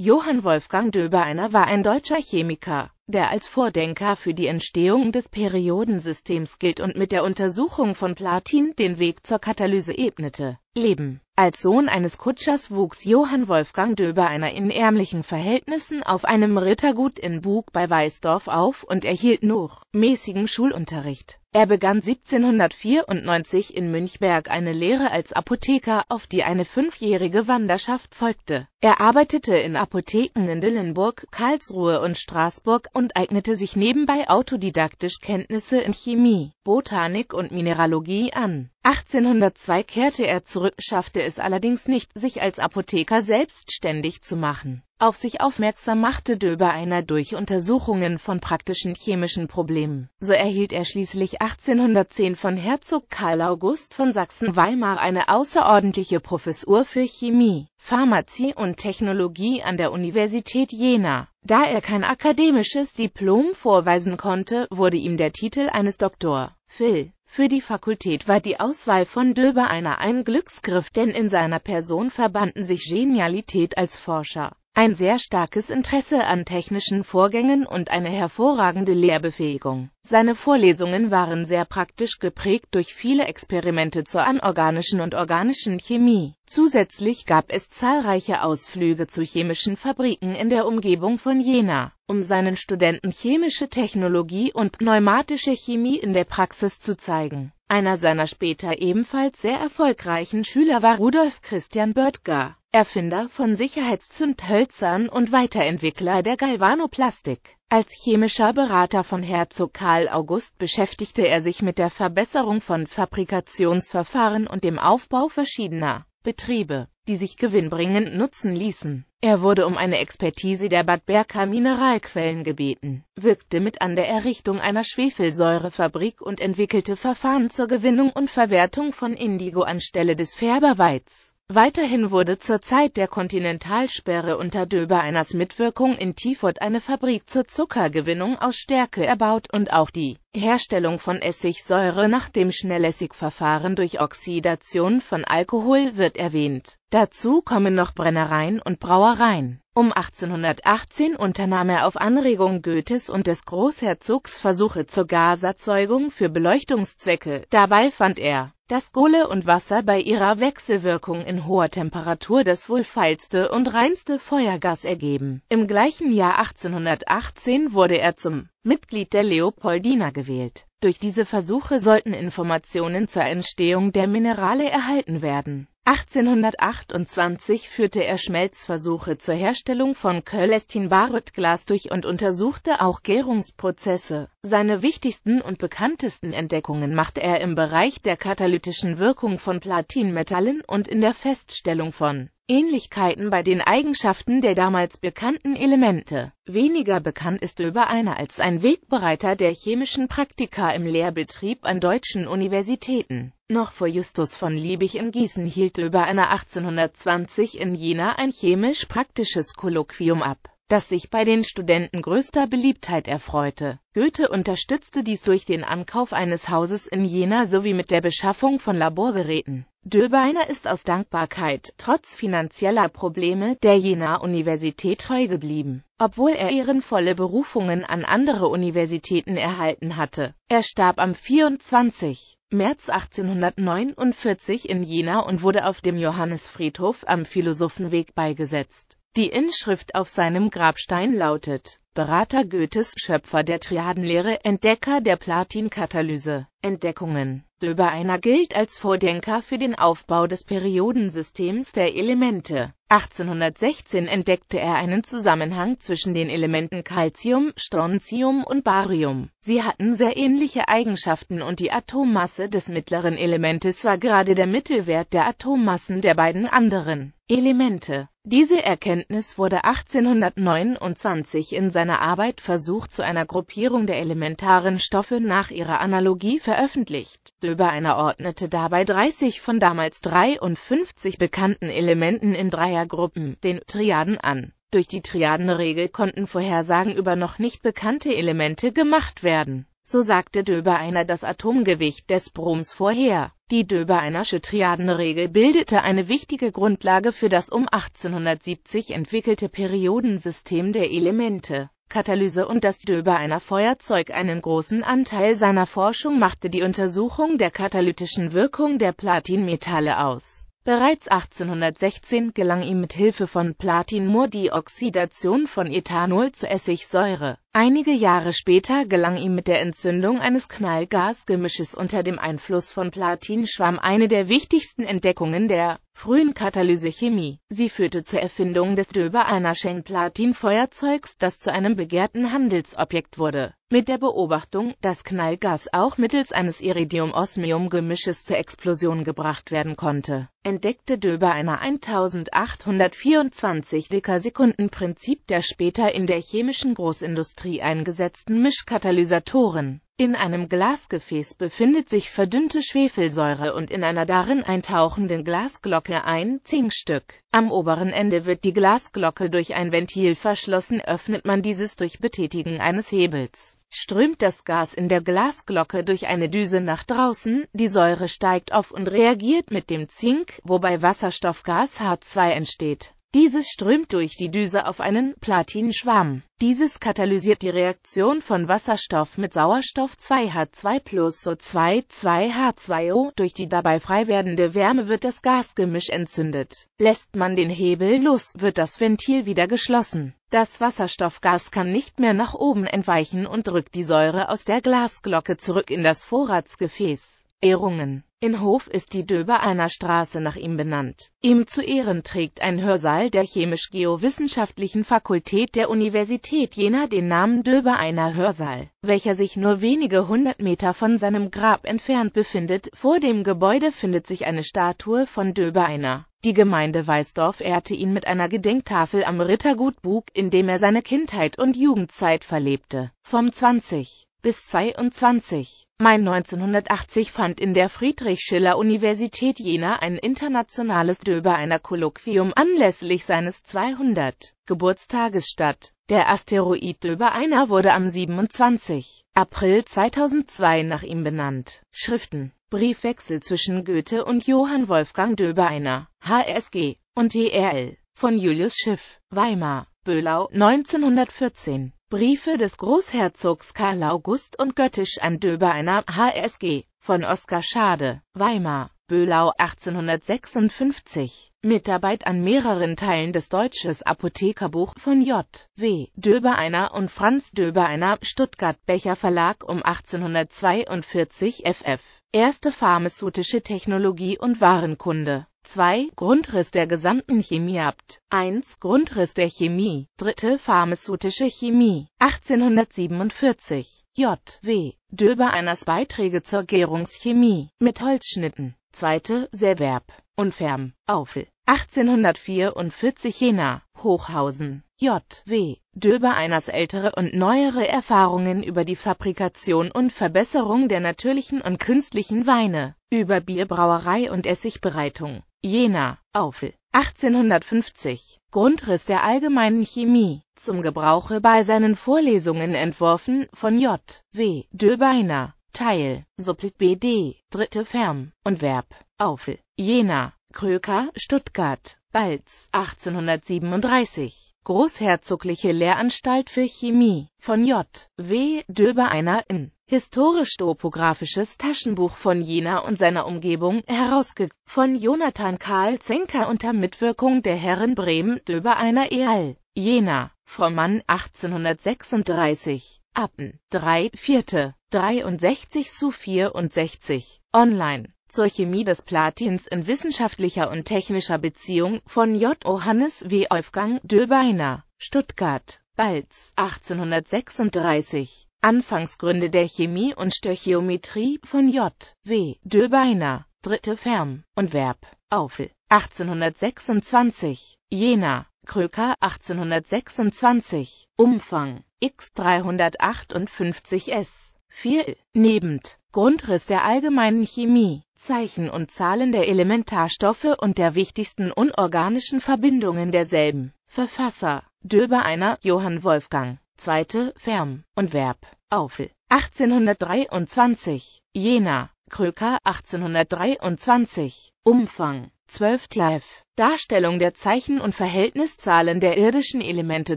Johann Wolfgang Döbeiner war ein deutscher Chemiker, der als Vordenker für die Entstehung des Periodensystems gilt und mit der Untersuchung von Platin den Weg zur Katalyse ebnete Leben. Als Sohn eines Kutschers wuchs Johann Wolfgang Döber einer in ärmlichen Verhältnissen auf einem Rittergut in Bug bei Weißdorf auf und erhielt nur mäßigen Schulunterricht. Er begann 1794 in Münchberg eine Lehre als Apotheker, auf die eine fünfjährige Wanderschaft folgte. Er arbeitete in Apotheken in Dillenburg, Karlsruhe und Straßburg und eignete sich nebenbei autodidaktisch Kenntnisse in Chemie, Botanik und Mineralogie an. 1802 kehrte er zurück zurück, schaffte es allerdings nicht, sich als Apotheker selbstständig zu machen. Auf sich aufmerksam machte Döber einer durch Untersuchungen von praktischen chemischen Problemen. So erhielt er schließlich 1810 von Herzog Karl August von Sachsen-Weimar eine außerordentliche Professur für Chemie, Pharmazie und Technologie an der Universität Jena. Da er kein akademisches Diplom vorweisen konnte, wurde ihm der Titel eines Doktor Phil für die Fakultät war die Auswahl von Döber einer ein Glücksgriff, denn in seiner Person verbanden sich Genialität als Forscher, ein sehr starkes Interesse an technischen Vorgängen und eine hervorragende Lehrbefähigung. Seine Vorlesungen waren sehr praktisch geprägt durch viele Experimente zur anorganischen und organischen Chemie. Zusätzlich gab es zahlreiche Ausflüge zu chemischen Fabriken in der Umgebung von Jena, um seinen Studenten chemische Technologie und pneumatische Chemie in der Praxis zu zeigen. Einer seiner später ebenfalls sehr erfolgreichen Schüler war Rudolf Christian Böttger Erfinder von Sicherheitszündhölzern und Weiterentwickler der Galvanoplastik. Als chemischer Berater von Herzog Karl August beschäftigte er sich mit der Verbesserung von Fabrikationsverfahren und dem Aufbau verschiedener Betriebe, die sich gewinnbringend nutzen ließen. Er wurde um eine Expertise der Bad Berka Mineralquellen gebeten, wirkte mit an der Errichtung einer Schwefelsäurefabrik und entwickelte Verfahren zur Gewinnung und Verwertung von Indigo anstelle des Färberweiz. Weiterhin wurde zur Zeit der Kontinentalsperre unter Döbereiners Mitwirkung in Tiefurt eine Fabrik zur Zuckergewinnung aus Stärke erbaut und auch die Herstellung von Essigsäure nach dem Schnellessigverfahren durch Oxidation von Alkohol wird erwähnt. Dazu kommen noch Brennereien und Brauereien. Um 1818 unternahm er auf Anregung Goethes und des Großherzogs Versuche zur Gaserzeugung für Beleuchtungszwecke. Dabei fand er dass Kohle und Wasser bei ihrer Wechselwirkung in hoher Temperatur das wohlfeilste und reinste Feuergas ergeben. Im gleichen Jahr 1818 wurde er zum Mitglied der Leopoldina gewählt. Durch diese Versuche sollten Informationen zur Entstehung der Minerale erhalten werden 1828 führte er Schmelzversuche zur Herstellung von cölestin glas durch und untersuchte auch Gärungsprozesse. Seine wichtigsten und bekanntesten Entdeckungen machte er im Bereich der katalytischen Wirkung von Platinmetallen und in der Feststellung von Ähnlichkeiten bei den Eigenschaften der damals bekannten Elemente. Weniger bekannt ist über einer als ein Wegbereiter der chemischen Praktika im Lehrbetrieb an deutschen Universitäten. Noch vor Justus von Liebig in Gießen hielt über Oebereiner 1820 in Jena ein chemisch-praktisches Kolloquium ab das sich bei den Studenten größter Beliebtheit erfreute. Goethe unterstützte dies durch den Ankauf eines Hauses in Jena sowie mit der Beschaffung von Laborgeräten. Döbeiner ist aus Dankbarkeit, trotz finanzieller Probleme, der Jena Universität treu geblieben, obwohl er ehrenvolle Berufungen an andere Universitäten erhalten hatte. Er starb am 24. März 1849 in Jena und wurde auf dem Johannesfriedhof am Philosophenweg beigesetzt. Die Inschrift auf seinem Grabstein lautet Berater Goethes, Schöpfer der Triadenlehre, Entdecker der Platinkatalyse, Entdeckungen. Döber einer gilt als Vordenker für den Aufbau des Periodensystems der Elemente. 1816 entdeckte er einen Zusammenhang zwischen den Elementen Calcium, Strontium und Barium. Sie hatten sehr ähnliche Eigenschaften und die Atommasse des mittleren Elementes war gerade der Mittelwert der Atommassen der beiden anderen Elemente. Diese Erkenntnis wurde 1829 in seiner Arbeit Versuch zu einer Gruppierung der elementaren Stoffe nach ihrer Analogie veröffentlicht. Döber ordnete dabei 30 von damals 53 bekannten Elementen in Dreier Spielergruppen, den Triaden an. Durch die Triadenregel konnten Vorhersagen über noch nicht bekannte Elemente gemacht werden. So sagte Döber einer das Atomgewicht des Broms vorher. Die Döber einersche Triadenregel bildete eine wichtige Grundlage für das um 1870 entwickelte Periodensystem der Elemente. Katalyse und das Döber einer Feuerzeug einen großen Anteil seiner Forschung machte die Untersuchung der katalytischen Wirkung der Platinmetalle aus. Bereits 1816 gelang ihm mit Hilfe von Platinmur die Oxidation von Ethanol zu Essigsäure. Einige Jahre später gelang ihm mit der Entzündung eines Knallgasgemisches unter dem Einfluss von Platinschwamm eine der wichtigsten Entdeckungen der frühen Katalysechemie. Sie führte zur Erfindung des Döber-Anaschen-Platin-Feuerzeugs, das zu einem begehrten Handelsobjekt wurde mit der Beobachtung, dass Knallgas auch mittels eines Iridium-Osmium-Gemisches zur Explosion gebracht werden konnte, entdeckte Döber eine 1824 Sekunden-Prinzip der später in der chemischen Großindustrie eingesetzten Mischkatalysatoren. In einem Glasgefäß befindet sich verdünnte Schwefelsäure und in einer darin eintauchenden Glasglocke ein Zinkstück. Am oberen Ende wird die Glasglocke durch ein Ventil verschlossen, öffnet man dieses durch Betätigen eines Hebels strömt das Gas in der Glasglocke durch eine Düse nach draußen, die Säure steigt auf und reagiert mit dem Zink, wobei Wasserstoffgas H2 entsteht. Dieses strömt durch die Düse auf einen Platinschwamm. Dieses katalysiert die Reaktion von Wasserstoff mit Sauerstoff 2H2 plus O2 2H2O. Durch die dabei frei werdende Wärme wird das Gasgemisch entzündet. Lässt man den Hebel los, wird das Ventil wieder geschlossen. Das Wasserstoffgas kann nicht mehr nach oben entweichen und drückt die Säure aus der Glasglocke zurück in das Vorratsgefäß. Ehrungen in Hof ist die Döber einer Straße nach ihm benannt. Ihm zu Ehren trägt ein Hörsaal der Chemisch-Geowissenschaftlichen Fakultät der Universität Jena den Namen Döber einer Hörsaal, welcher sich nur wenige hundert Meter von seinem Grab entfernt befindet. Vor dem Gebäude findet sich eine Statue von Döber einer. Die Gemeinde Weißdorf ehrte ihn mit einer Gedenktafel am Rittergut Bug, in dem er seine Kindheit und Jugendzeit verlebte. Vom 20 bis 22. Mai 1980 fand in der Friedrich-Schiller-Universität Jena ein internationales Döber einer Kolloquium anlässlich seines 200. Geburtstages statt. Der Asteroid Döber Einer wurde am 27. April 2002 nach ihm benannt. Schriften Briefwechsel zwischen Goethe und Johann Wolfgang Döber Einer, HSG und ERL von Julius Schiff, Weimar, Böhlau, 1914 Briefe des Großherzogs Karl August und Göttisch an Döbereiner HSG von Oskar Schade, Weimar, Böhlau 1856, Mitarbeit an mehreren Teilen des Deutsches Apothekerbuch von J. W. Döbereiner und Franz Döbereiner, Stuttgart Becher Verlag um 1842 ff. Erste pharmazeutische Technologie und Warenkunde 2. Grundriss der gesamten Chemie Abt. 1. Grundriss der Chemie. 3. Pharmazeutische Chemie. 1847. J. W. Döber eines Beiträge zur Gärungschemie. Mit Holzschnitten. 2. Severb. Unferm. Aufel. 1844 Jena. Hochhausen. J. W. Döber Einers ältere und neuere Erfahrungen über die Fabrikation und Verbesserung der natürlichen und künstlichen Weine, über Bierbrauerei und Essigbereitung. Jena, Aufel, 1850, Grundriss der allgemeinen Chemie, zum Gebrauche bei seinen Vorlesungen entworfen, von J. W. Döbeiner, Teil, Supplit BD, dritte Ferm, und Verb, Aufel, Jena, Kröker, Stuttgart, Balz, 1837. Großherzogliche Lehranstalt für Chemie von J. W. Döber einer in historisch-topographisches Taschenbuch von Jena und seiner Umgebung herausge von Jonathan Karl Zenker unter Mitwirkung der Herren Bremen Döber einer e. al. Jena, Mann 1836, Appen 3, 4, 63 zu 64, online zur Chemie des Platins in wissenschaftlicher und technischer Beziehung von J. Johannes W. Wolfgang Döbeiner, Stuttgart, Balz, 1836. Anfangsgründe der Chemie und Stöchiometrie von J. W. Döbeiner, dritte Ferm und Verb, Aufel, 1826, Jena, Kröker 1826, Umfang x 358 s. 4. Nebend, Grundriss der allgemeinen Chemie Zeichen und Zahlen der Elementarstoffe und der wichtigsten unorganischen Verbindungen derselben. Verfasser Döber einer Johann Wolfgang, zweite Ferm und Verb Aufel 1823 Jena Kröker 1823 Umfang 12 Kleif Darstellung der Zeichen und Verhältniszahlen der irdischen Elemente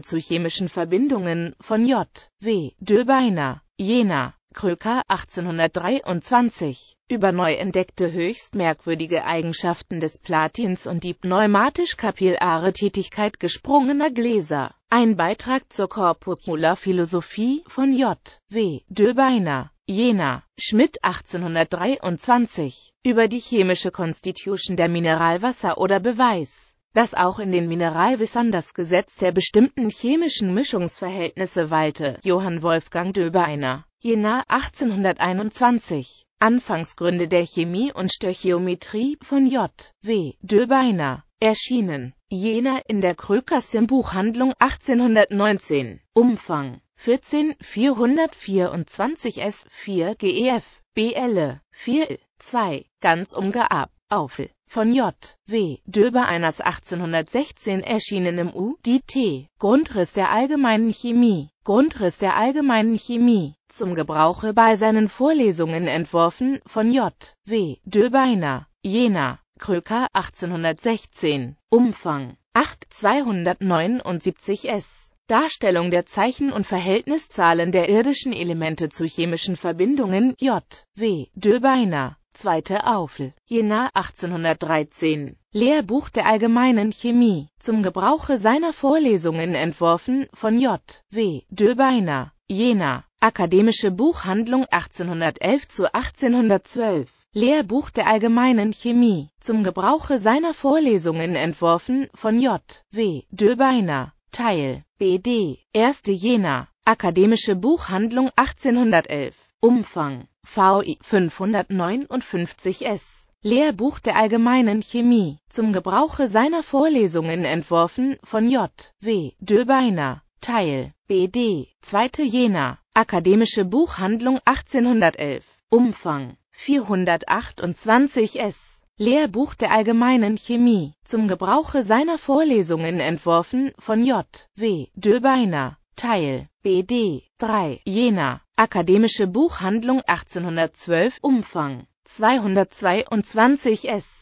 zu chemischen Verbindungen von J. W. Döbeiner Jena, Kröker 1823, über neu entdeckte höchst merkwürdige Eigenschaften des Platins und die pneumatisch-kapillare Tätigkeit gesprungener Gläser. Ein Beitrag zur Korpuskularphilosophie von J. W. Döbeiner. Jena, Schmidt 1823, über die chemische Constitution der Mineralwasser oder Beweis das auch in den Mineralwissern das Gesetz der bestimmten chemischen Mischungsverhältnisse walte. Johann Wolfgang Döbeiner, Jena 1821. Anfangsgründe der Chemie und Stöchiometrie von J. W. Döbeiner, erschienen. Jena in der Krökerschen Buchhandlung 1819. Umfang 14 424 S4 GEF BL 4 2 ganz umgeab Aufl von J. W. Döber Einers 1816 erschienen im U. D. T. Grundriss der allgemeinen Chemie. Grundriss der allgemeinen Chemie. Zum Gebrauche bei seinen Vorlesungen entworfen von J. W. Döbeiner. Jena. Kröker 1816. Umfang 8279 S. Darstellung der Zeichen und Verhältniszahlen der irdischen Elemente zu chemischen Verbindungen J. W. Döbeiner. Zweite Aufel, Jena 1813. Lehrbuch der allgemeinen Chemie, zum Gebrauche seiner Vorlesungen entworfen von J. W. Döbeiner, Jena. Akademische Buchhandlung 1811 zu 1812. Lehrbuch der allgemeinen Chemie, zum Gebrauche seiner Vorlesungen entworfen von J. W. Döbeiner, Teil BD, Erste Jena, Akademische Buchhandlung 1811, Umfang VI 559s Lehrbuch der allgemeinen Chemie, zum Gebrauche seiner Vorlesungen entworfen von J. W. Döbeiner, Teil BD, 2. Jena, Akademische Buchhandlung 1811, Umfang 428 S. Lehrbuch der allgemeinen Chemie, zum Gebrauche seiner Vorlesungen entworfen von J. W. Döbeiner, Teil BD, 3. Jena, Akademische Buchhandlung 1812 Umfang 222 S